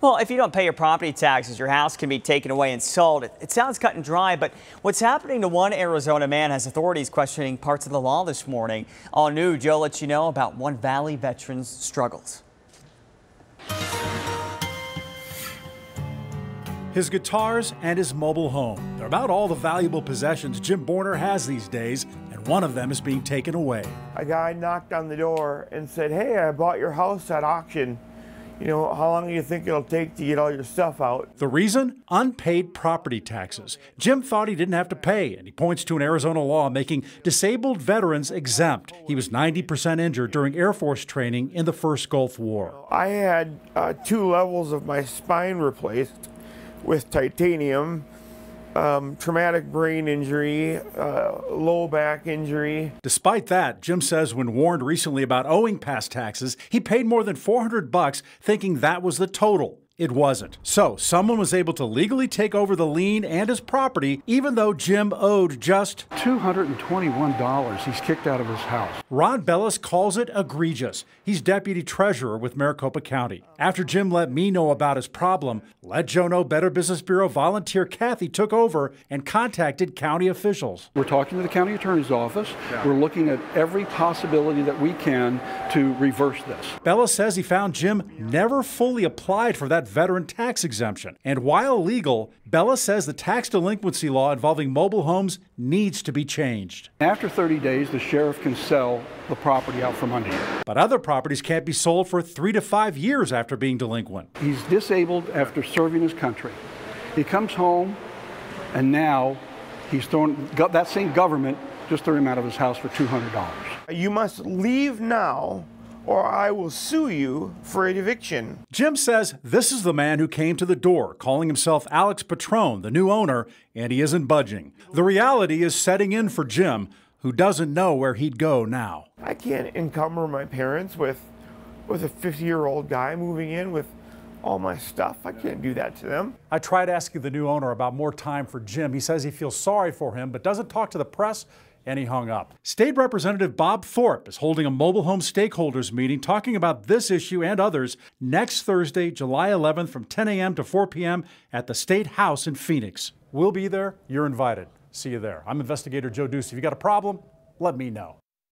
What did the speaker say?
Well, if you don't pay your property taxes, your house can be taken away and sold. It, it, sounds cut and dry, but what's happening to one Arizona man has authorities questioning parts of the law this morning. All new, Joe lets you know about one Valley veteran's struggles. His guitars and his mobile home. They're about all the valuable possessions Jim Borner has these days, and one of them is being taken away. A guy knocked on the door and said, Hey, I bought your house at auction. You know, how long do you think it'll take to get all your stuff out? The reason? Unpaid property taxes. Jim thought he didn't have to pay, and he points to an Arizona law making disabled veterans exempt. He was 90% injured during Air Force training in the first Gulf War. I had uh, two levels of my spine replaced with titanium um, traumatic brain injury, uh, low back injury. Despite that, Jim says when warned recently about owing past taxes, he paid more than 400 bucks, thinking that was the total. It wasn't. So someone was able to legally take over the lien and his property, even though Jim owed just $221 he's kicked out of his house. Ron Bellis calls it egregious. He's deputy treasurer with Maricopa County. After Jim let me know about his problem, let Joe know Better Business Bureau volunteer Kathy took over and contacted county officials. We're talking to the county attorney's office. Yeah. We're looking at every possibility that we can to reverse this. Bellis says he found Jim never fully applied for that veteran tax exemption. And while legal, Bella says the tax delinquency law involving mobile homes needs to be changed. After 30 days, the sheriff can sell the property out from under you. But other properties can't be sold for three to five years after being delinquent. He's disabled after serving his country. He comes home, and now he's thrown that same government just threw him out of his house for $200. You must leave now or I will sue you for an eviction. Jim says this is the man who came to the door, calling himself Alex Patrone, the new owner, and he isn't budging. The reality is setting in for Jim, who doesn't know where he'd go now. I can't encumber my parents with, with a 50 year old guy moving in with all my stuff. I can't do that to them. I tried asking the new owner about more time for Jim. He says he feels sorry for him, but doesn't talk to the press and he hung up. State Representative Bob Thorpe is holding a mobile home stakeholders meeting talking about this issue and others next Thursday, July 11th from 10 a.m. to 4 p.m. at the State House in Phoenix. We'll be there. You're invited. See you there. I'm investigator Joe Deuce. If you have got a problem, let me know.